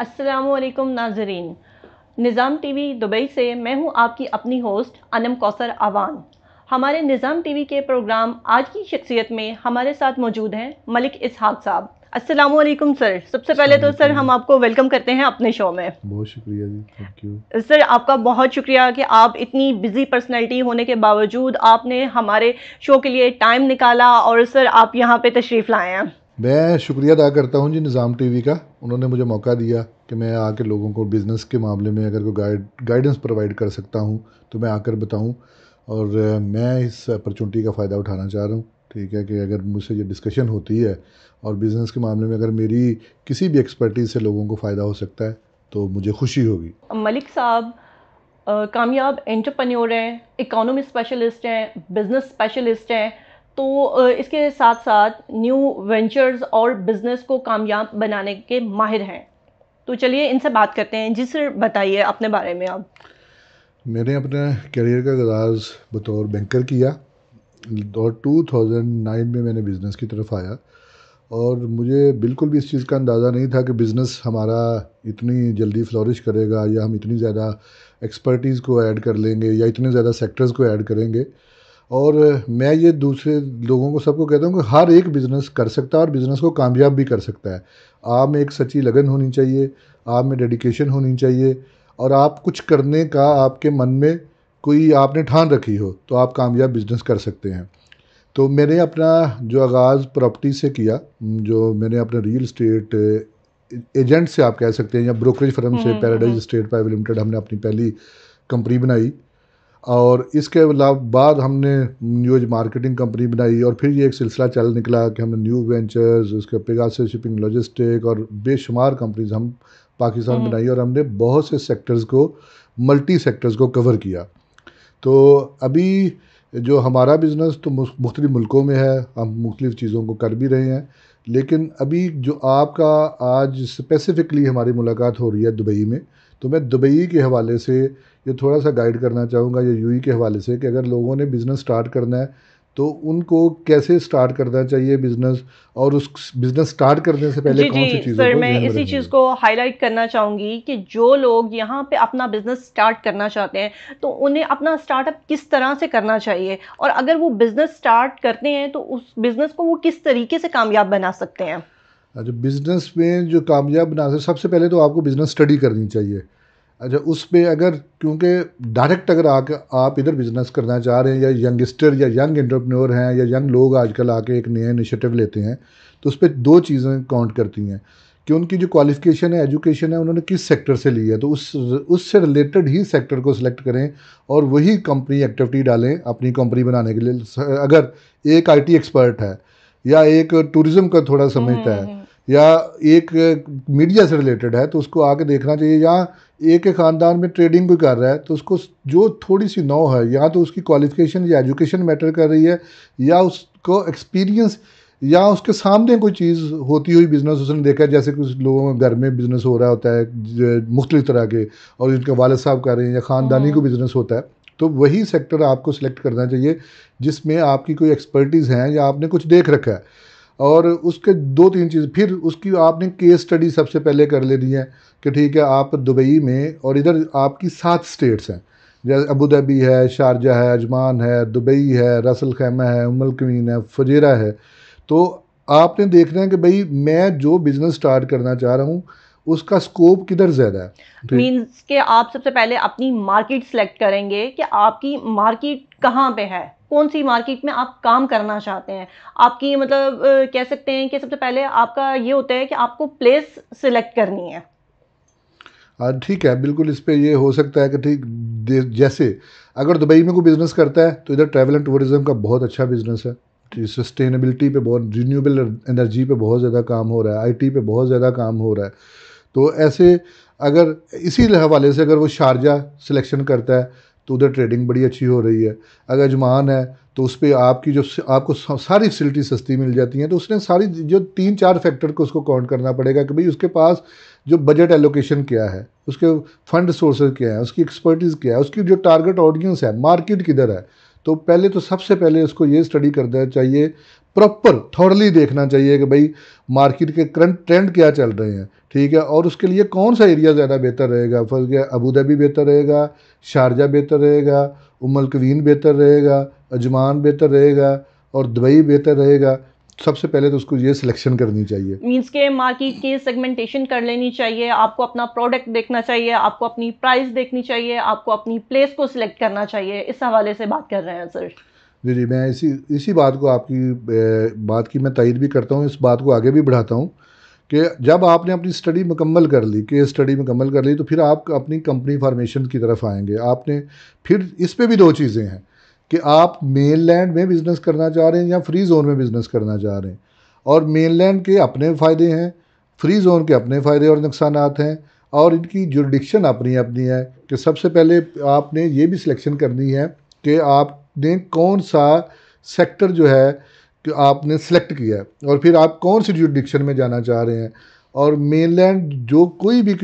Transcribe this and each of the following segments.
असलकुम नाजरीन निज़ाम TV Dubai से मैं हूं आपकी अपनी होस्ट अनम कौसर आवान हमारे निज़ाम टीवी के प्रोग्राम आज की शख्सियत में हमारे साथ मौजूद हैं मलिक इसहाक साहब अस्सलाम वालेकुम सर सबसे पहले तो सर हम आपको वेलकम करते हैं अपने शो में बहुत शुक्रिया जी थैंक यू सर आपका बहुत शुक्रिया कि आप इतनी बिजी पर्सनैलिटी होने के बावजूद आपने हमारे शो के लिए टाइम निकाला और सर आप यहाँ पे तशरीफ़ लाए हैं मैं शुक्रिया अदा करता हूँ जी निज़ाम टी वी का उन्होंने मुझे मौका दिया कि मैं आके लोगों को बिज़नेस के मामले में अगर कोई गाइड गाइडेंस प्रोवाइड कर सकता हूँ तो मैं आकर बताऊँ और मैं इस अपॉर्चुनिटी का फ़ायदा उठाना चाह रहा हूँ ठीक है कि अगर मुझसे ये डिस्कशन होती है और बिज़नेस के मामले में अगर मेरी किसी भी एक्सपर्टीज़ से लोगों को फ़ायदा हो सकता है तो मुझे खुशी होगी मलिक साहब कामयाब एंटरप्रेन्योर हैं इकोनॉमी स्पेशलिस्ट हैं बिज़नेस स्पेशलिस्ट हैं तो इसके साथ साथ न्यू वेंचर्स और बिज़नेस को कामयाब बनाने के माहिर हैं तो चलिए इनसे बात करते हैं जी सर बताइए अपने बारे में आप मैंने अपना करियर का आगाज़ बतौर बैंकर किया और 2009 में मैंने बिज़नेस की तरफ आया और मुझे बिल्कुल भी इस चीज़ का अंदाज़ा नहीं था कि बिज़नेस हमारा इतनी जल्दी फ्लॉरिश करेगा या हम इतनी ज़्यादा एक्सपर्टीज़ को ऐड कर लेंगे या इतने ज़्यादा सेक्टर्स को ऐड करेंगे और मैं ये दूसरे लोगों को सबको कहता हूँ कि हर एक बिज़नेस कर सकता है और बिज़नेस को कामयाब भी कर सकता है आप में एक सच्ची लगन होनी चाहिए आप में डेडिकेशन होनी चाहिए और आप कुछ करने का आपके मन में कोई आपने ठान रखी हो तो आप कामयाब बिज़नेस कर सकते हैं तो मैंने अपना जो आगाज़ प्रॉपर्टी से किया जो मैंने अपना रियल इस्टेट एजेंट से आप कह सकते हैं या ब्रोकरेज फर्म से पैराडाइज स्टेट प्राइवेट लिमिटेड हमने अपनी पहली कंपनी बनाई और इसके बाद हमने न्यूज मार्केटिंग कंपनी बनाई और फिर ये एक सिलसिला चल निकला कि हमने न्यू वेंचर्स उसके पेगासे शिपिंग लॉजिस्टिक और बेशुमार कंपनीज हम पाकिस्तान हम्म। बनाई और हमने बहुत से सेक्टर्स को मल्टी सेक्टर्स को कवर किया तो अभी जो हमारा बिज़नेस तो मुख्तलि मुल्कों में है हम मुख्तफ चीज़ों को कर भी रहे हैं लेकिन अभी जो आपका आज स्पेसिफ़िकली हमारी मुलाकात हो रही है दुबई में तो मैं दुबई के हवाले से ये थोड़ा सा गाइड करना चाहूँगा या यूई e के हवाले से कि अगर लोगों ने बिज़नेस स्टार्ट करना है तो उनको कैसे स्टार्ट करना चाहिए बिजनेस और उस बिजनेस स्टार्ट करने से पहले कौन सी सर मैं इसी चीज़ को हाईलाइट करना चाहूँगी कि जो लोग यहाँ पे अपना बिजनेस स्टार्ट करना चाहते हैं तो उन्हें अपना स्टार्टअप किस तरह से करना चाहिए और अगर वो बिजनेस स्टार्ट करते हैं तो उस बिजनेस को वो किस तरीके से कामयाब बना सकते हैं अच्छा बिज़नेस में जो कामयाब बनाते सबसे पहले तो आपको बिज़नेस स्टडी करनी चाहिए अच्छा उस पर अगर क्योंकि डायरेक्ट अगर आके आप इधर बिज़नेस करना चाह रहे हैं या यंगस्टर या यंग एंटरप्रेन्योर हैं या यंग लोग आजकल आके एक नया इनिशिएटिव लेते हैं तो उस पर दो चीज़ें काउंट करती हैं कि उनकी जो क्वालिफिकेशन है एजुकेशन है उन्होंने किस सेक्टर से ली है तो उस उससे रिलेटेड ही सेक्टर को सिलेक्ट करें और वही कंपनी एक्टिविटी डालें अपनी कंपनी बनाने के लिए अगर एक आईटी एक्सपर्ट है या एक टूरिज्म का थोड़ा समझता है हम्म, हम्म। या एक मीडिया से रिलेटेड है तो उसको आके देखना चाहिए या एक ख़ानदान में ट्रेडिंग भी कर रहा है तो उसको जो थोड़ी सी नौ है या तो उसकी क्वालिफिकेशन या एजुकेशन मैटर कर रही है या उसको एक्सपीरियंस या उसके सामने कोई चीज़ होती हुई बिज़नेस उसने देखा है जैसे कुछ लोगों के घर में बिज़नेस हो रहा होता है मुख्तलिफ तरह के और जिनके वालद साहब कर रहे हैं या ख़ानदानी हम्म। को बिज़नेस होता है तो वही सेक्टर आपको सिलेक्ट करना चाहिए जिसमें आपकी कोई एक्सपर्टीज़ हैं या आपने कुछ देख रखा है और उसके दो तीन चीज़ फिर उसकी आपने केस स्टडी सबसे पहले कर लेनी है कि ठीक है आप दुबई में और इधर आपकी सात स्टेट्स हैं जैसे अबू धाबी है शारजा है अजमान है दुबई है रसल खैमा है उमल umm कमीन है फजेरा है तो आपने देखना है कि भाई मैं जो बिज़नेस स्टार्ट करना चाह रहा हूँ उसका स्कोप किधर ज़्यादा है मीन्स के आप सबसे पहले अपनी मार्केट सेलेक्ट करेंगे कि आपकी मार्केट कहाँ पे है कौन सी मार्केट में आप काम करना चाहते हैं आपकी मतलब कह सकते हैं कि सबसे पहले आपका ये होता है कि आपको प्लेस सिलेक्ट करनी है हाँ, ठीक है बिल्कुल इस पर यह हो सकता है कि ठीक जैसे अगर दुबई में कोई बिज़नेस करता है तो इधर ट्रैवल एंड टूरिज्म का बहुत अच्छा बिज़नेस है तो सस्टेनेबिलिटी पे बहुत रीन्यूबल एनर्जी पे बहुत ज़्यादा काम हो रहा है आईटी पे बहुत ज़्यादा काम हो रहा है तो ऐसे अगर इसी हवाले से अगर वो शारजा सिलेक्शन करता है तो उधर ट्रेडिंग बड़ी अच्छी हो रही है अगर अजमान है तो उस पर आपकी जो आपको सारी फैसिलिटी सस्ती मिल जाती हैं तो उसने सारी जो तीन चार फैक्टर को उसको काउंट करना पड़ेगा कि भाई उसके पास जो बजट एलोकेशन क्या है उसके फंड सोर्सेज क्या है उसकी एक्सपर्टीज़ क्या है उसकी जो टारगेट ऑडियंस है मार्केट किधर है तो पहले तो सबसे पहले उसको ये स्टडी करना चाहिए प्रॉपर थॉर्डली देखना चाहिए कि भाई मार्केट के करंट ट्रेंड क्या चल रहे हैं ठीक है और उसके लिए कौन सा एरिया ज़्यादा बेहतर रहेगा फर्ज गया अबूधाबी बेहतर रहेगा शारजा बेहतर रहेगा उमल umm कवीन बेहतर रहेगा अजमान बेहतर रहेगा और दुबई बेहतर रहेगा सबसे पहले तो उसको ये सिलेक्शन करनी चाहिए मीन्स के मार्केट की सेगमेंटेशन कर लेनी चाहिए आपको अपना प्रोडक्ट देखना चाहिए आपको अपनी प्राइस देखनी चाहिए आपको अपनी प्लेस को सिलेक्ट करना चाहिए इस हवाले से बात कर रहे हैं सर जी जी मैं इसी इसी बात को आपकी बात की मैं तइद भी करता हूँ इस बात को आगे भी बढ़ाता हूँ कि जब आपने अपनी स्टडी मुकम्मल कर ली केस स्टडी मुकम्मल कर ली तो फिर आप अपनी कंपनी फार्मेशन की तरफ आएंगे आपने फिर इस पर भी दो चीज़ें हैं कि आप मेन लैंड में बिज़नेस करना चाह रहे हैं या फ्री जोन में बिज़नेस करना चाह रहे हैं और मेन लैंड के अपने फ़ायदे हैं फ्री जोन के अपने फ़ायदे और नुकसान हैं और इनकी जुरडिक्शन अपनी अपनी है कि सबसे पहले आपने ये भी सिलेक्शन करनी है कि आप ने कौन सा सेक्टर जो है कि आपने सेलेक्ट किया है और फिर आप कौन से जुडिक्शन में जाना चाह रहे हैं और मेनलैंड जो कोई भी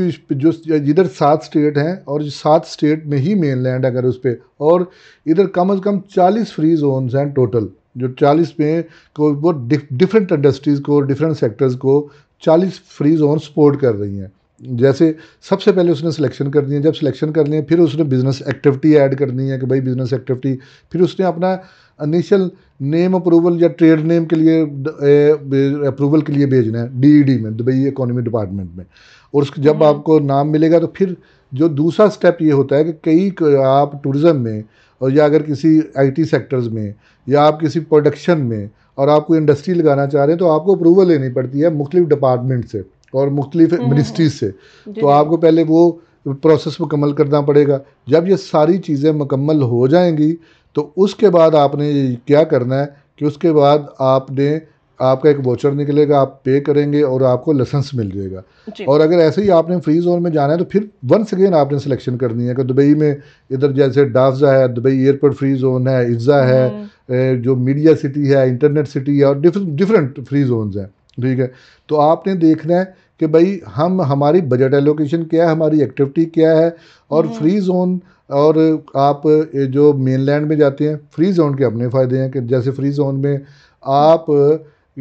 जो इधर सात स्टेट हैं और सात स्टेट में ही मेनलैंड अगर उस पर और इधर कम अज़ कम चालीस फ्री जोन्स हैं टोटल जो चालीस में को वो डिफरेंट इंडस्ट्रीज़ को डिफरेंट सेक्टर्स को चालीस फ्री जोन सपोर्ट कर रही हैं जैसे सबसे पहले उसने सिलेक्शन करनी है जब सिलेक्शन कर लिए फिर उसने बिज़नेस एक्टिविटी ऐड करनी है कि भाई बिज़नेस एक्टिविटी फिर उसने अपना इनिशियल नेम अप्रूवल या ट्रेड नेम के लिए अप्रूवल के लिए भेजना है डीईडी e में दुबई इकोनॉमी डिपार्टमेंट में और उसके जब हम्म। आपको नाम मिलेगा तो फिर जो दूसरा स्टेप ये होता है कि कई आप टूरिज़म में और या अगर किसी आईटी सेक्टर्स में या आप किसी प्रोडक्शन में और आप कोई इंडस्ट्री लगाना चाह रहे हैं तो आपको अप्रूवल लेनी पड़ती है मुख्तलिफ डिपार्टमेंट से और मुख्तलिफ मिनिस्ट्रीज हम्म, से तो आपको पहले वो प्रोसेस मुकम्मल करना पड़ेगा जब ये सारी चीज़ें मुकम्मल हो जाएंगी तो उसके बाद आपने क्या करना है कि उसके बाद आपने आपका एक वाचर निकलेगा आप पे करेंगे और आपको लाइसेंस मिल जाएगा और अगर ऐसे ही आपने फ्री जोन में जाना है तो फिर वंस अगेन आपने सिलेक्शन करनी है कि दुबई में इधर जैसे डाफजा है दुबई एयरपोर्ट फ्री जोन है इज्जा है हम्म। जो मीडिया सिटी है इंटरनेट सिटी है और डिफरेंट डिफरेंट फ्री जोन हैं ठीक है तो आपने देखना है कि भाई हम हमारी बजट एलोकेशन क्या है हमारी एक्टिविटी क्या है और फ्री हम्म। जोन और आप जो मेन लैंड में जाते हैं फ्री जोन के अपने फ़ायदे हैं कि जैसे फ्री जोन में आप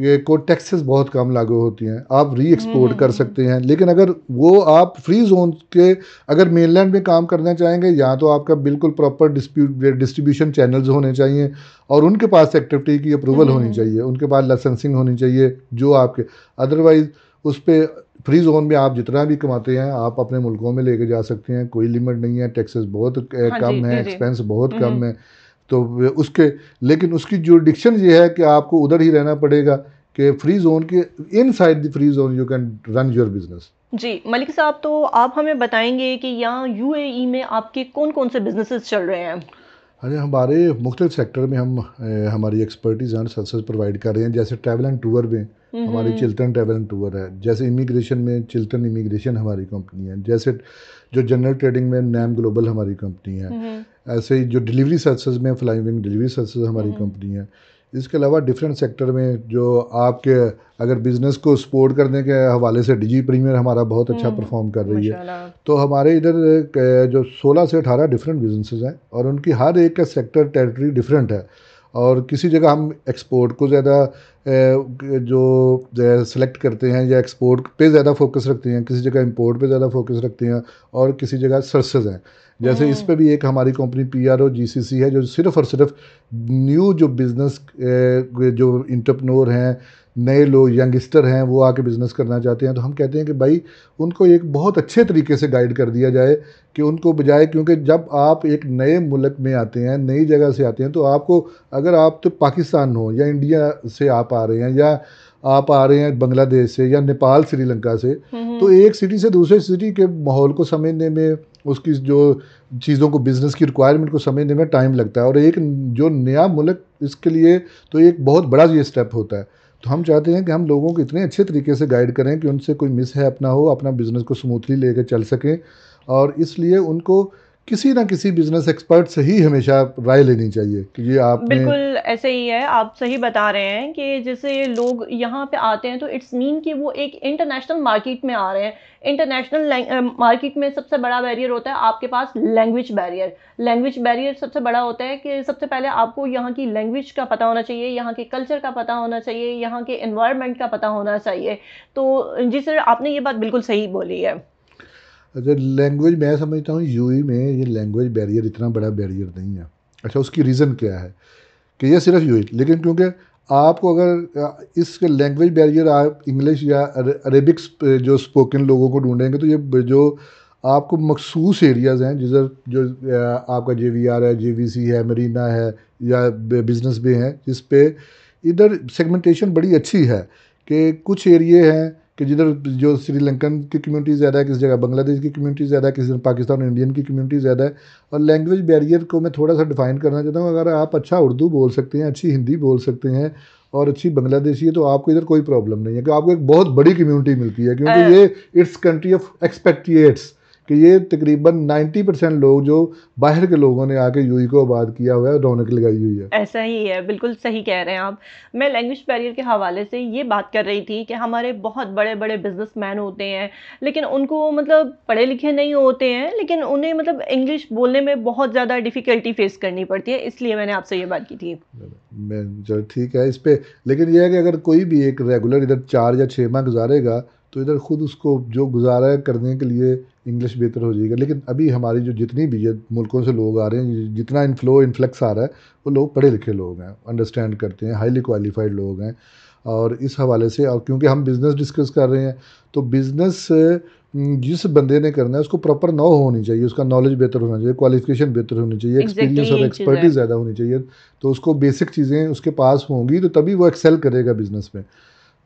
ये को टैक्सेस बहुत कम लागू होती हैं आप री एक्सपोर्ट कर हम्म। सकते हैं लेकिन अगर वो आप फ्री जोन के अगर मेनलैंड में काम करना चाहेंगे या तो आपका बिल्कुल प्रॉपर डिस्ट्रीब्यूशन चैनल्स होने चाहिए और उनके पास एक्टिविटी की अप्रूवल होनी हम्म। चाहिए उनके पास लाइसेंसिंग होनी चाहिए जो आपके अदरवाइज़ उस पर फ्री जोन में आप जितना भी कमाते हैं आप अपने मुल्कों में लेके जा सकते हैं कोई लिमिट नहीं है टैक्सेस हाँ बहुत कम हम्म। है एक्सपेंस बहुत कम है तो उसके लेकिन उसकी जो डिक्शन ये है कि आपको उधर ही रहना पड़ेगा कि फ्री जोन के inside the free zone you can run your business जी मलिक साहब तो आप हमें बताएंगे कि यहाँ यू e में आपके कौन कौन से बिजनेसेस चल रहे हैं अरे हमारे मुख्तलिफ सेक्टर में हम ए, हमारी एक्सपर्टीज़ एंड सर्विस प्रोवाइड कर रहे हैं जैसे ट्रैवल एंड टूर में हमारी चिल्ड्रन ट्रेवल एंड टूर है जैसे इमिग्रेशन में चिल्ड्रन इमिग्रेशन हमारी कंपनी है जैसे जो जनरल ट्रेडिंग में नैम ग्लोबल हमारी कंपनी है ऐसे ही जो डिलीवरी सर्विसेज में फ्लाइंग विंग डिलीवरी सर्विसेज हमारी कंपनी है इसके अलावा डिफरेंट सेक्टर में जो आपके अगर बिज़नेस को सपोर्ट करने के हवाले से डिजी प्रीमियर हमारा बहुत अच्छा परफॉर्म कर रही है तो हमारे इधर जो 16 से 18 डिफरेंट बिजनेसेस हैं और उनकी हर एक का सेक्टर टेरिटरी डिफरेंट है और किसी जगह हम एक्सपोर्ट को ज़्यादा जो सेलेक्ट करते हैं या एक्सपोर्ट पे ज़्यादा फ़ोकस रखते हैं किसी जगह इम्पोर्ट पे ज़्यादा फ़ोकस रखते हैं और किसी जगह सर्सेज़ हैं जैसे इस पे भी एक हमारी company P R O G C C है जो सिर्फ और सिर्फ न्यू जो बिज़नेस जो इंटरप्रनोर हैं नए लोग यंगस्टर हैं वो आके बिज़नेस करना चाहते हैं तो हम कहते हैं कि भाई उनको एक बहुत अच्छे तरीके से गाइड कर दिया जाए कि उनको बजाय क्योंकि जब आप एक नए मुल्क में आते हैं नई जगह से आते हैं तो आपको अगर आप तो पाकिस्तान हो या इंडिया से आप आ रहे हैं या आप आ रहे हैं बांग्लादेश से या नेपाल श्रीलंका से हम्म, हम्म। तो एक सिटी से दूसरे सिटी के माहौल को समझने में उसकी जो चीज़ों को बिज़नेस की रिक्वायरमेंट को समझने में टाइम लगता है और एक जो नया मुल्क इसके लिए तो एक बहुत बड़ा ये स्टेप होता है तो हम चाहते हैं कि हम लोगों को इतने अच्छे तरीके से गाइड करें कि उनसे कोई मिस है अपना हो अपना बिज़नेस को स्मूथली लेकर चल सकें और इसलिए उनको किसी ना किसी बिजनेस एक्सपर्ट से ही हमेशा राय लेनी चाहिए ये आप बिल्कुल ऐसे ही है आप सही बता रहे हैं कि जैसे लोग यहाँ पे आते हैं तो इट्स मीन कि वो एक इंटरनेशनल मार्केट में आ रहे हैं इंटरनेशनल मार्केट में सबसे बड़ा बैरियर होता है आपके पास लैंग्वेज बैरियर लैंग्वेज बैरियर सबसे बड़ा होता है कि सबसे पहले आपको यहाँ की लैंग्वेज का पता होना चाहिए यहाँ के कल्चर का पता होना चाहिए यहाँ के इन्वायरमेंट का पता होना चाहिए तो जी सर आपने ये बात बिल्कुल सही बोली है अच्छा लैंग्वेज मैं समझता हूँ यू e में ये लैंग्वेज बैरियर इतना बड़ा बैरियर नहीं है अच्छा उसकी रीज़न क्या है कि ये सिर्फ यू e, लेकिन क्योंकि आपको अगर इस लैंग्वेज बैरियर आप इंग्लिश या अरेबिक जो स्पोकन लोगों को ढूंढेंगे तो ये जो आपको मखसूस एरियाज़ हैं जिधर जो आपका जे वी आर है जे वी सी है मरीना है या बिज़नेस भी हैं जिस पे इधर सेगमेंटेशन बड़ी अच्छी है कि कुछ एरिए हैं कि जिधर जो श्रीलंकन की कम्युनिटी ज़्यादा है किस जगह बांग्लादेश की कम्युनिटी ज़्यादा है किस जगह पाकिस्तान इंडियन की कम्युनिटी ज़्यादा है और लैंग्वेज बैरियर को मैं थोड़ा सा डिफ़ाइन करना चाहता हूँ अगर आप अच्छा उर्दू बोल सकते हैं अच्छी हिंदी बोल सकते हैं और अच्छी बांग्लादेशी है तो आपको इधर कोई प्रॉब्लम नहीं है कि आपको एक बहुत बड़ी कम्युनिटी मिलती है क्योंकि ये इट्स कंट्री ऑफ एक्सपेक्टिएट्स कि ये तकरीबन 90 परसेंट लोग जो बाहर के लोगों ने आके यूई को आबाद किया हुआ है रौनक लगाई हुई है ऐसा ही है बिल्कुल सही कह रहे हैं आप मैं लैंग्वेज बैरियर के हवाले से ये बात कर रही थी कि हमारे बहुत बड़े बड़े बिजनेसमैन होते हैं लेकिन उनको मतलब पढ़े लिखे नहीं होते हैं लेकिन उन्हें मतलब इंग्लिश बोलने में बहुत ज़्यादा डिफ़िकल्टी फेस करनी पड़ती है इसलिए मैंने आपसे ये बात की थी मैं चलो ठीक है इस पर लेकिन यह है कि अगर कोई भी एक रेगुलर इधर चार या छः माह गुजारेगा तो इधर ख़ुद उसको जो गुजारा है करने के लिए इंग्लिश बेहतर हो जाएगा लेकिन अभी हमारी जो जितनी भी मुल्कों से लोग आ रहे हैं जितना इनफ्लो इनफ्लैक्स आ रहा है वो लोग पढ़े लिखे लोग हैं अंडरस्टैंड करते हैं हाईली क्वालिफाइड लोग हैं और इस हवाले से और क्योंकि हम बिज़नेस डिस्कस कर रहे हैं तो बिज़नेस जिस बंदे ने करना है उसको प्रॉपर नौ होनी चाहिए उसका नॉलेज बेहतर होना चाहिए क्वालिफिकेशन बेहतर होनी चाहिए एक्सपीरियंस और एक्सपर्टीज़ ज़्यादा होनी चाहिए तो उसको बेसिक चीज़ें उसके पास होंगी तो तभी वो एक्सेल करेगा बिज़नेस में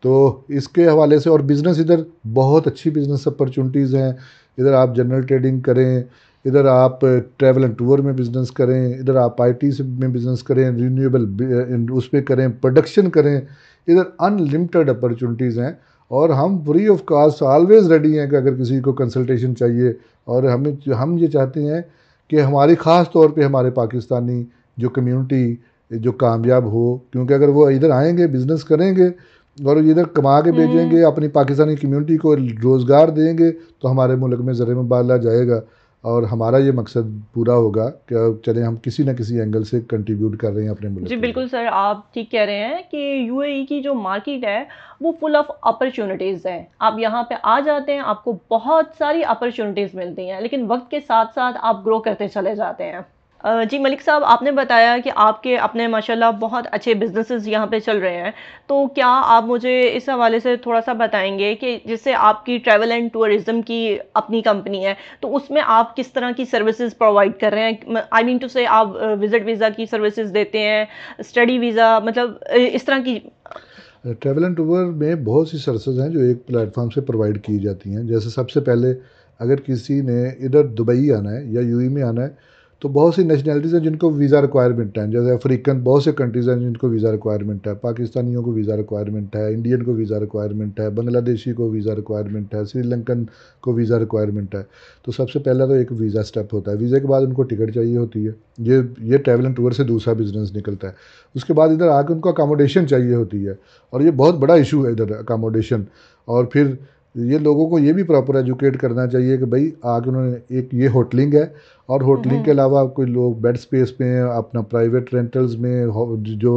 तो इसके हवाले से और बिज़नेस इधर बहुत अच्छी बिज़नेस अपॉर्चुनिटीज़ हैं इधर आप जनरल ट्रेडिंग करें इधर आप ट्रैवल एंड टूर में बिज़नेस करें इधर आप आई में बिज़नेस करें रीनीबल उस पर करें प्रोडक्शन करें इधर अनलिमिटेड अपॉर्चुनिटीज़ हैं और हम free of cost always ready हैं कि अगर किसी को कंसल्टेशन चाहिए और हमें हम ये चाहते हैं कि हमारी ख़ास तौर पे हमारे पाकिस्तानी जो कम्युनिटी जो कामयाब हो क्योंकि अगर वो इधर आएंगे बिज़नेस करेंगे और इधर कमा के भेजेंगे हम्म। अपनी पाकिस्तानी कम्युनिटी को रोज़गार देंगे तो हमारे मुल्क में ज़र मुबाला जाएगा और हमारा ये मकसद पूरा होगा कि चले हम किसी ना किसी एंगल से कंट्रीब्यूट कर रहे हैं अपने मुल्क जी बिल्कुल सर आप ठीक कह रहे हैं कि यूएई e की जो मार्केट है वो फुल ऑफ अपॉर्चुनिटीज़ है आप यहाँ पे आ जाते हैं आपको बहुत सारी अपॉर्चुनिटीज़ मिलती हैं लेकिन वक्त के साथ साथ आप ग्रो करते चले जाते हैं जी मलिक साहब आपने बताया कि आपके अपने माशाल्लाह बहुत अच्छे बिजनेसेस यहाँ पे चल रहे हैं तो क्या आप मुझे इस हवाले से थोड़ा सा बताएंगे कि जैसे आपकी ट्रैवल एंड टूरिज़म की अपनी कंपनी है तो उसमें आप किस तरह की सर्विसेज प्रोवाइड कर रहे हैं आई मीन टू से आप विज़िट वीज़ा की सर्विसेज देते हैं स्टडी वीज़ा मतलब इस तरह की ट्रैवल एंड टूर में बहुत सी सर्विसेज हैं जो एक प्लेटफॉर्म से प्रोवाइड की जाती हैं जैसे सबसे पहले अगर किसी ने इधर दुबई आना है या यू e में आना है तो बहुत सी नेशनैलिटीज़ हैं जिनको वीज़ा रिक्वायरमेंट है जैसे अफ्रीकन बहुत से कंट्रीज़ हैं जिनको वीज़ा रिक्वायरमेंट है पाकिस्तानियों को वीज़ा रिक्वायरमेंट है इंडियन को वीज़ा रिक्वायरमेंट है बांग्लादेशी को वीज़ा रिक्वायरमेंट है श्रीलंकन को वीज़ा रिक्वायरमेंट है तो सबसे पहला तो एक वीज़ा स्टेप होता है वीज़े के बाद उनको टिकट चाहिए होती है ये ये ट्रैवल एंड टूर से दूसरा बिज़नेस निकलता है उसके बाद इधर आकर उनको अकोमोडेशन चाहिए होती है और ये बहुत बड़ा इशू है इधर अकोमोडेशन और फिर ये लोगों को ये भी प्रॉपर एजुकेट करना चाहिए कि भाई आगे उन्होंने एक ये होटलिंग है और होटलिंग के हम्म। अलावा कोई लोग बेड स्पेस में अपना प्राइवेट रेंटल्स में जो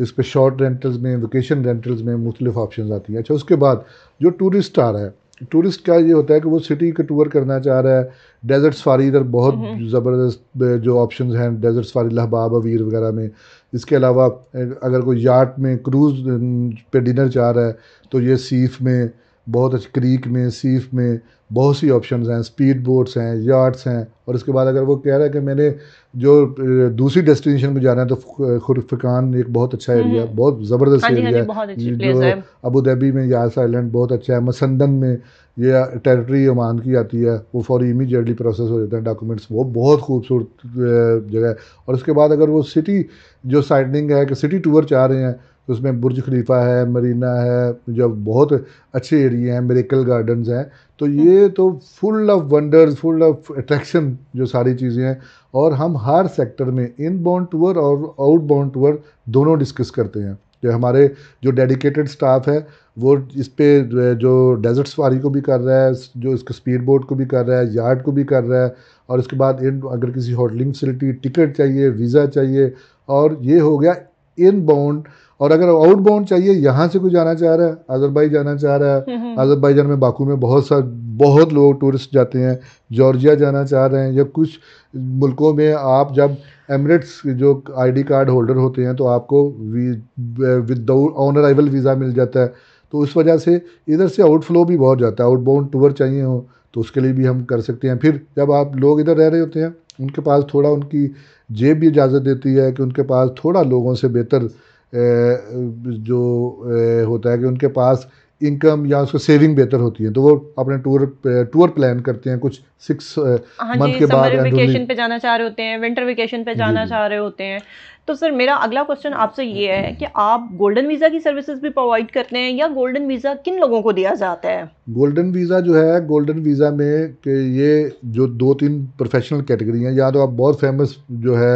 इस पर शॉर्ट रेंटल्स में वेकेशन रेंटल्स में मुख्तलिफ ऑप्शन आती हैं अच्छा उसके बाद जो टूरिस्ट आ रहा है टूरिस्ट का ये होता है कि वो सिटी का टूर करना चाह रहा है डेजर्ट सफारी इधर बहुत हम्म। ज़बरदस्त जो ऑप्शन हैं डेजर्ट सफारी लहबाब अवीर वगैरह में इसके अलावा अगर कोई यार्ट में क्रूज़ पे डिनर चाह रहा है तो ये सीफ में बहुत अच्छी क्रीक में सीफ में बहुत सी ऑप्शंस हैं स्पीड बोट्स हैं यार्ड्स हैं और उसके बाद अगर वो कह रहा है कि मैंने जो दूसरी डेस्टिनेशन में जाना है तो खुरफिकान एक बहुत अच्छा एरिया हम्म, हम्म। बहुत ज़बरदस्त एरिया हाँ हाँ है जो अबू धाबी में यास आइलैंड बहुत अच्छा है मसंदन में ये टेरिटरी ओमान की आती है वो फॉर इमीजिएटली प्रोसेस हो जाता है डॉक्यूमेंट्स वो बहुत खूबसूरत जगह है और उसके बाद अगर वो सिटी जो साइडनिंग है कि सिटी टूर चाह रहे हैं तो उसमें बुर्ज खलीफा है मरीना है जो बहुत अच्छे एरिए हैं मेरेकल गार्डन हैं तो ये तो full of wonders full of attraction जो सारी चीज़ें हैं और हम हर सेक्टर में इन बाउंड टूर और आउट बाउंड टूर दोनों डिस्कस करते हैं जो हमारे जो डेडिकेटेड स्टाफ है वो इस पर जो डेजर्ट सवारी को भी कर रहा है जो इसको स्पीड बोट को भी कर रहा है यार्ड को भी कर रहा है और इसके बाद इन अगर किसी होटलिंग फैसिलिटी टिकट चाहिए वीज़ा चाहिए और ये हो गया इन बाउंड और अगर आउट बाउंड चाहिए यहाँ से कोई जाना चाह रहा है अजरबाई जाना चाह रहा है हम्म, हम्म। जान में बाकू में बहुत सा बहुत लोग टूरिस्ट जाते हैं जॉर्जिया जाना चाह रहे हैं या कुछ मुल्कों में आप जब एमरेट्स जो आईडी कार्ड होल्डर होते हैं तो आपको विद ऑन अराइवल वीज़ा मिल जाता है तो उस वजह से इधर से आउटफ्लो भी बहुत जाता है आउटबाउंड टूर चाहिए हो तो उसके लिए भी हम कर सकते हैं फिर जब आप लोग इधर रह रहे होते हैं उनके पास थोड़ा उनकी जेब भी इजाज़त देती है कि उनके पास थोड़ा लोगों से बेहतर जो होता है कि उनके पास इनकम या उसको सेविंग बेहतर होती है तो वो अपने टूर टूर प्लान करते हैं कुछ सिक्स मंथ हाँ के बाद वेकेशन पे जाना चाह रहे होते हैं विंटर वेकेशन पे जाना चाह रहे होते हैं तो सर मेरा अगला क्वेश्चन आपसे ये है कि आप गोल्डन वीज़ा की सर्विसेज भी प्रोवाइड करते हैं या गोल्डन वीज़ा किन लोगों को दिया जाता है गोल्डन वीज़ा जो है गोल्डन वीज़ा में कि ये जो दो तीन प्रोफेशनल कैटेगरी हैं या तो आप बहुत फेमस जो है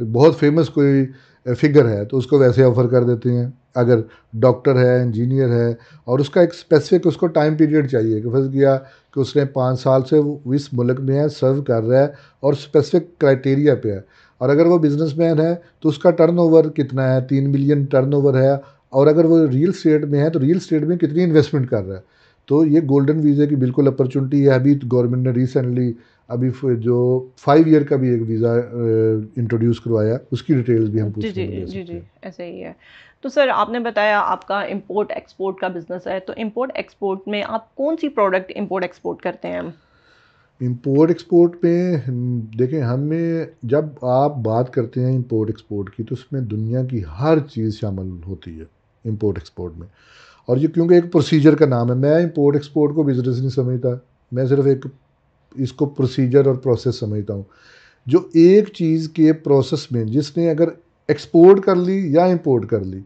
बहुत फेमस कोई फिगर है तो उसको वैसे ऑफ़र कर देते हैं अगर डॉक्टर है इंजीनियर है और उसका एक स्पेसिफिक उसको टाइम पीरियड चाहिए कि फर्ज किया कि उसने पाँच साल से वो इस मुल्क में है सर्व कर रहा है और स्पेसिफिक क्राइटेरिया पे है और अगर वो बिजनेसमैन है तो उसका टर्नओवर कितना है तीन मिलियन टर्नओवर है और अगर वो रियल स्टेट में है तो रियल स्टेट में कितनी इन्वेस्टमेंट कर रहा है तो ये गोल्डन वीज़े की बिल्कुल अपॉर्चुनिटी है अभी गवर्नमेंट तो ने रिसेंटली अभी जो फाइव ईयर का भी एक वीज़ा इंट्रोड्यूस करवाया उसकी डिटेल्स भी हम पूछ जी जी जी जी ऐसे ही है तो सर आपने बताया आपका इंपोर्ट एक्सपोर्ट का बिज़नेस है तो इंपोर्ट एक्सपोर्ट में आप कौन सी प्रोडक्ट इंपोर्ट एक्सपोर्ट करते हैं इंपोर्ट एक्सपोर्ट में देखें हमें जब आप बात करते हैं इंपोर्ट एक्सपोर्ट की तो उसमें दुनिया की हर चीज़ शामिल होती है इंपोर्ट एक्सपोर्ट में और ये क्योंकि एक प्रोसीजर का नाम है मैं इंपोर्ट एक्सपोर्ट को बिज़नेस नहीं समझता मैं सिर्फ एक इसको प्रोसीजर और प्रोसेस समझता हूँ जो एक चीज़ के प्रोसेस में जिसने अगर एक्सपोर्ट कर ली या इंपोर्ट कर ली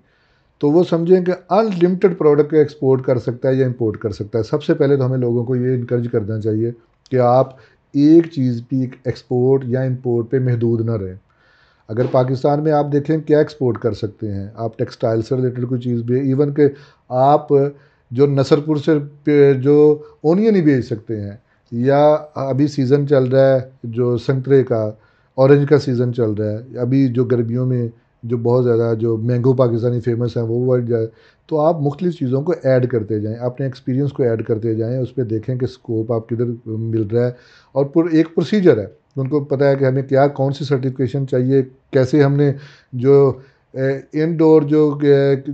तो वो समझें कि अनलिमिटेड प्रोडक्ट एक्सपोर्ट कर सकता है या इंपोर्ट कर सकता है सबसे पहले तो हमें लोगों को ये इनक्रेज करना चाहिए कि आप एक चीज़ भी एक एक्सपोर्ट या इंपोर्ट पे महदूद ना रहें अगर पाकिस्तान में आप देखें क्या एक्सपोर्ट कर सकते हैं आप टेक्सटाइल से रिलेटेड कोई चीज़ भी इवन के आप जो नसरपुर से जो ओनियन ही बेच सकते हैं या अभी सीज़न चल रहा है जो संतरे का ऑरेंज का सीज़न चल रहा है अभी जो गर्मियों में जो बहुत ज़्यादा जो मैंगो पाकिस्तानी फेमस हैं वो वर्ड जाए तो आप मुख्तु चीज़ों को ऐड करते जाएँ अपने एक्सपीरियंस को ऐड करते जाएँ उस पर देखें कि स्कोप आप किधर मिल रहा है और पुर, एक प्रोसीजर है उनको पता है कि हमें क्या कौन सी सर्टिफिकेशन चाहिए कैसे हमने जो इनडोर जो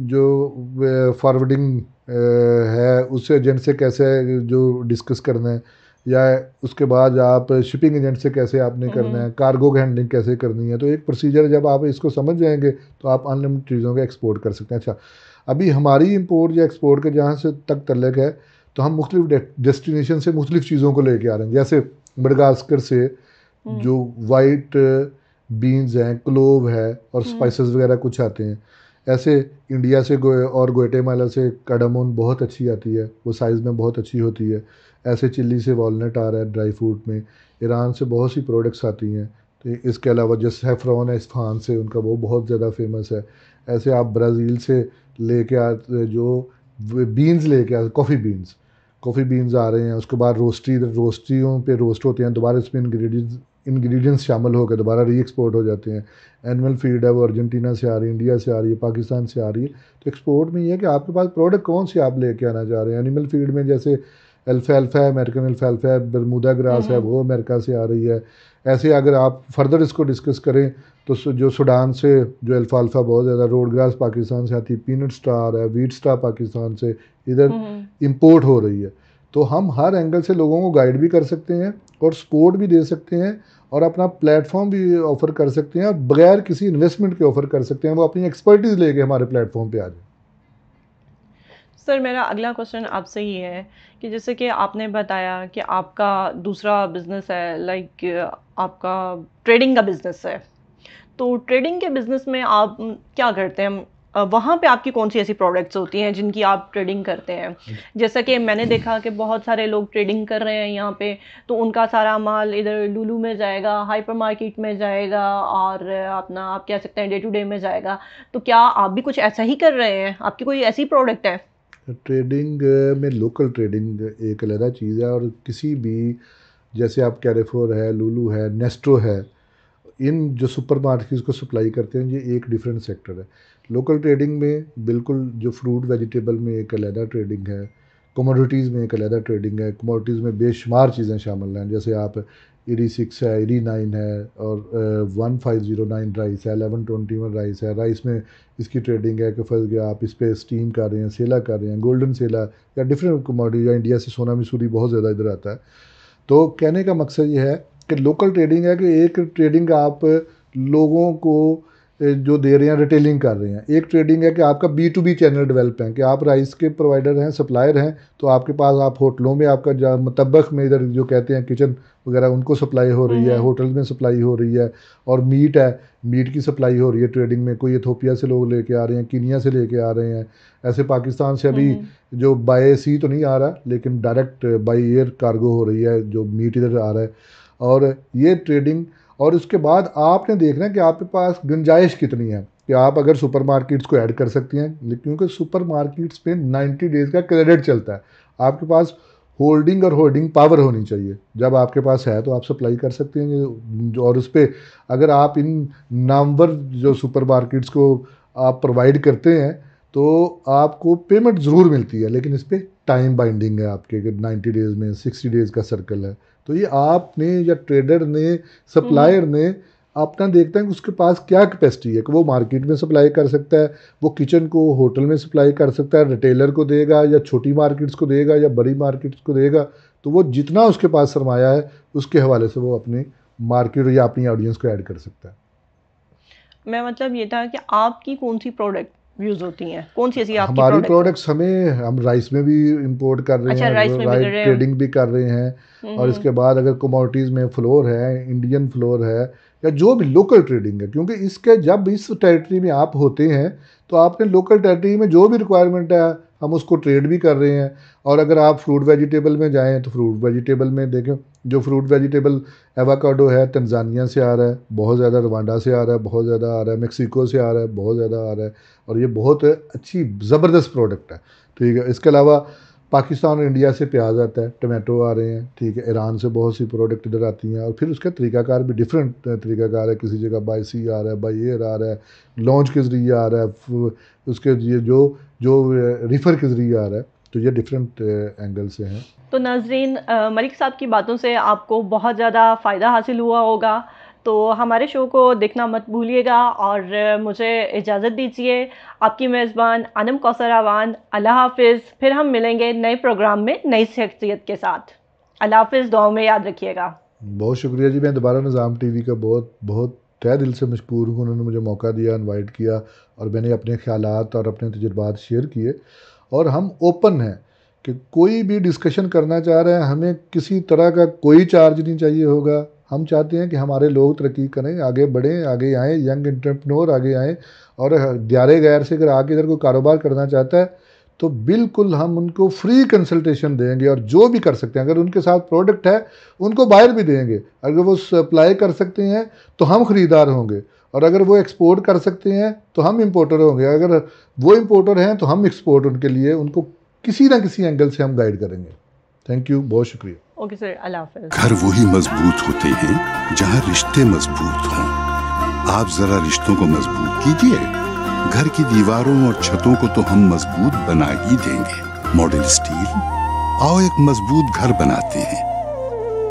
जो फॉरवर्डिंग है उससे एजेंट से कैसे जो डिस्कस करना है या उसके बाद आप शिपिंग एजेंट से कैसे आपने हम्म। करना है कार्गो हैंडलिंग कैसे करनी है तो एक प्रोसीजर जब आप इसको समझ जाएंगे तो आप अनलिमिटेड चीज़ों का एक्सपोर्ट कर सकते हैं अच्छा अभी हमारी इम्पोर्ट या एक्सपोर्ट के जहाँ से तक तलक है तो हम मुख्तलिफ डेस्टिनेशन से मुख्तलिफ चीज़ों को लेके आ रहे हैं जैसे मडगास्कर से हम्म। जो वाइट बीन्स हैं क्लोव है और स्पाइसेस हम्म। वगैरह कुछ आते हैं ऐसे इंडिया से गोए और गोटेमाला से कडामोन बहुत अच्छी आती है वो साइज़ में बहुत अच्छी होती है ऐसे चिल्ली से वॉलनट आ रहा है ड्राई फ्रूट में ईरान से बहुत सी प्रोडक्ट्स आती हैं तो इसके अलावा जो सेफ्रॉन है इस्फान से उनका वो बहुत ज़्यादा फेमस है ऐसे आप ब्राज़ील से लेके आते जो बीन्स लेके आते कॉफ़ी बीन्स कॉफ़ी बीन्स आ रहे हैं उसके बाद रोस्टी रोस्टियों पे रोस्ट होते हैं दोबारा इसमें इंग्रेडिएंट्स इंग्रेडिएंट्स शामिल होकर दोबारा री एक्सपोर्ट हो जाते हैं एनिमल फीड है वो अर्जेंटीना से आ रही है इंडिया से आ रही है पाकिस्तान से आ रही है तो एक्सपोर्ट में ये है कि आपके पास प्रोडक्ट कौन से आप लेके आना चाह रहे हैं एनिमल फीड में जैसे अल्फा है अमेरिकन अल्फा है बरमूदा ग्रास है हम्म। वो अमेरिका से आ रही है ऐसे अगर आप फर्दर इसको डिस्कस करें तो जो सूडान से जो अल्फा बहुत ज़्यादा रोड ग्रास पाकिस्तान से आती है पीनट स्टार है वीट स्टार पाकिस्तान से इधर इम्पोर्ट हम्म, हम्म। हो रही है तो हम हर एंगल से लोगों को गाइड भी कर सकते हैं और सपोर्ट भी दे सकते हैं और अपना प्लेटफॉर्म भी ऑफ़र कर सकते हैं और बगैर किसी इन्वेस्टमेंट के ऑफ़र कर सकते हैं वो अपनी एक्सपर्टीज़ लेके हमारे प्लेटफॉर्म पे आ जाए सर मेरा अगला क्वेश्चन आपसे ही है कि जैसे कि आपने बताया कि आपका दूसरा बिज़नेस है लाइक आपका ट्रेडिंग का बिज़नेस है तो ट्रेडिंग के बिज़नेस में आप क्या करते हैं वहाँ पे आपकी कौन सी ऐसी प्रोडक्ट्स होती हैं जिनकी आप ट्रेडिंग करते हैं जैसा कि मैंने देखा कि बहुत सारे लोग ट्रेडिंग कर रहे हैं यहाँ पे तो उनका सारा माल इधर लुलू में जाएगा हाइपर मार्केट में जाएगा और अपना आप कह सकते हैं डे टू डे में जाएगा तो क्या आप भी कुछ ऐसा ही कर रहे हैं आपकी कोई ऐसी प्रोडक्ट है ट्रेडिंग में लोकल ट्रेडिंग एक अलहदा चीज़ है और किसी भी जैसे आप कैरेफोर है लूलू है नेस्टो है इन जो सुपर मार्केट को सप्लाई करते हैं ये एक डिफरेंट सेक्टर है लोकल ट्रेडिंग में बिल्कुल जो फ्रूट वेजिटेबल में एक अलहदा ट्रेडिंग है कमोडिटीज़ में एक अलहदा ट्रेडिंग है कमोडिटीज़ में बेशुमार चीज़ें शामिल हैं जैसे आप ईडी सिक्स है ईडी नाइन है और one five zero nine rice है एलेवन ट्वेंटी वन राइस है राइस में इसकी ट्रेडिंग है कि फर्ज गया आप इस पर स्टीम कर रहे हैं सेला कर रहे हैं गोल्डन सेला या डिफरेंट कमोडिटी या इंडिया से सोना मसूरी बहुत ज़्यादा इधर आता है तो कहने का मकसद ये है कि लोकल ट्रेडिंग है कि एक ट्रेडिंग आप लोगों को जो दे रहे हैं रिटेलिंग कर रहे हैं एक ट्रेडिंग है कि आपका B to B channel develop है कि आप राइस के प्रोवाइडर हैं सप्लायर हैं तो आपके पास आप होटलों में आपका जहाँ मतबक में इधर जो कहते हैं किचन वगैरह उनको सप्लाई हो रही है हम्म। होटल में सप्लाई हो रही है और मीट है मीट की सप्लाई हो रही है ट्रेडिंग में कोई इथोपिया से लोग लेके आ रहे हैं कीनिया से लेके आ रहे हैं ऐसे पाकिस्तान से अभी हम्म। जो बाय सी तो नहीं आ रहा लेकिन डायरेक्ट बाई एयर कार्गो हो रही है जो मीट इधर आ रहा है और ये ट्रेडिंग और उसके बाद आपने देखना है कि आपके पास गुंजाइश कितनी है कि आप अगर सुपर मार्केट्स को ऐड कर सकती हैं क्योंकि सुपर मार्केट्स पे 90 डेज़ का क्रेडिट चलता है आपके पास होल्डिंग और होल्डिंग पावर होनी चाहिए जब आपके पास है तो आप सप्लाई कर सकते हैं और उस पर अगर आप इन नामवर जो सुपर मार्केट्स को आप प्रोवाइड करते हैं तो आपको पेमेंट ज़रूर मिलती है लेकिन इस पर टाइम बाइंडिंग है आपके नाइन्टी डेज़ में सिक्सटी डेज़ का सर्कल है तो ये आपने या ट्रेडर ने सप्लायर हम्म। ने अपना देखता है कि उसके पास क्या कैपेसिटी है कि वो मार्केट में सप्लाई कर सकता है वो किचन को होटल में सप्लाई कर सकता है रिटेलर को देगा या छोटी मार्केट्स को देगा या बड़ी मार्केट्स को देगा तो वो जितना उसके पास सरमाया है उसके हवाले से वो अपनी मार्केट या अपनी ऑडियंस को ऐड कर सकता है मैं मतलब ये था कि आपकी कौन सी प्रोडक्ट व्यूज होती हैं कौन सी ऐसी आपकी हमारी प्रोडक्ट्स हमें हम राइस में भी इंपोर्ट कर रहे अच्छा, हैं राइस में भी ट्रेडिंग भी कर रहे हैं हम्म, और हम्म। इसके बाद अगर कमोडिटीज़ में फ्लोर है इंडियन फ्लोर है या जो भी लोकल ट्रेडिंग है क्योंकि इसके जब इस टेरिटरी में आप होते हैं तो आपने लोकल टेरिटरी में जो भी रिक्वायरमेंट है हम उसको ट्रेड भी कर रहे हैं और अगर आप फ्रूट वेजिटेबल में जाएँ तो फ्रूट वेजिटेबल में देखें जो फ्रूट वेजिटेबल एवाकाडो है तंजानिया से आ रहा है बहुत ज़्यादा रवांडा से आ रहा है बहुत ज़्यादा आ रहा है मेक्सिको से आ रहा है बहुत ज़्यादा आ रहा है और ये बहुत अच्छी ज़बरदस्त प्रोडक्ट है ठीक तो है इसके अलावा पाकिस्तान और इंडिया से प्याज आता है टमाटो आ रहे हैं ठीक है ईरान से बहुत सी प्रोडक्ट इधर आती हैं और फिर उसका तरीकाकार भी डिफरेंट तरीकाकार है किसी जगह बाई सी आ रहा है बाई एयर आ रहा है लॉन्च के ज़रिए आ रहा है उसके ये जो जो रिफ़र के ज़रिए आ रहा है तो ये डिफरेंट एंगल से हैं तो नाजरीन मलिक साहब की बातों से आपको बहुत ज़्यादा फ़ायदा हासिल हुआ होगा तो हमारे शो को देखना मत भूलिएगा और मुझे इजाज़त दीजिए आपकी मेज़बान अनम कौसर आवान अल्लाह हाफिज़ फिर हम मिलेंगे नए प्रोग्राम में नई शख्सियत के साथ अल्लाह हाफिज़ दुआ में याद रखिएगा बहुत शुक्रिया जी मैं दोबारा निज़ाम टी वी का बहुत बहुत तय दिल से मशहूर हूँ उन्होंने मुझे मौका दिया इनवाइट किया और मैंने अपने ख्याल और अपने तजुर्बात शेयर किए और हम ओपन हैं कि कोई भी डिस्कशन करना चाह रहे हैं हमें किसी तरह का कोई चार्ज नहीं चाहिए होगा हम चाहते हैं कि हमारे लोग तरक्की करें आगे बढ़ें आगे आएँ यंग इंटरप्रनोर आगे आएँ और ग्यारह गैर से अगर आगे इधर कोई कारोबार करना चाहता है तो बिल्कुल हम उनको फ्री कंसल्टेशन देंगे और जो भी कर सकते हैं अगर उनके साथ प्रोडक्ट है उनको बाहर भी देंगे अगर वो सप्लाई कर सकते हैं तो हम ख़रीदार होंगे और अगर वो एक्सपोर्ट कर सकते हैं तो हम इम्पोर्टर होंगे अगर वो इम्पोर्टर हैं तो हम एक्सपोर्ट उनके लिए उनको किसी ना किसी एंगल से हम गाइड करेंगे थैंक यू बहुत शुक्रिया ओके सर अल्लाह घर वही मजबूत होते हैं जहाँ रिश्ते मजबूत हों आप जरा रिश्तों को मजबूत कीजिए घर की दीवारों और छतों को तो हम मजबूत बना ही देंगे मॉडल स्टील आओ एक मजबूत घर बनाते हैं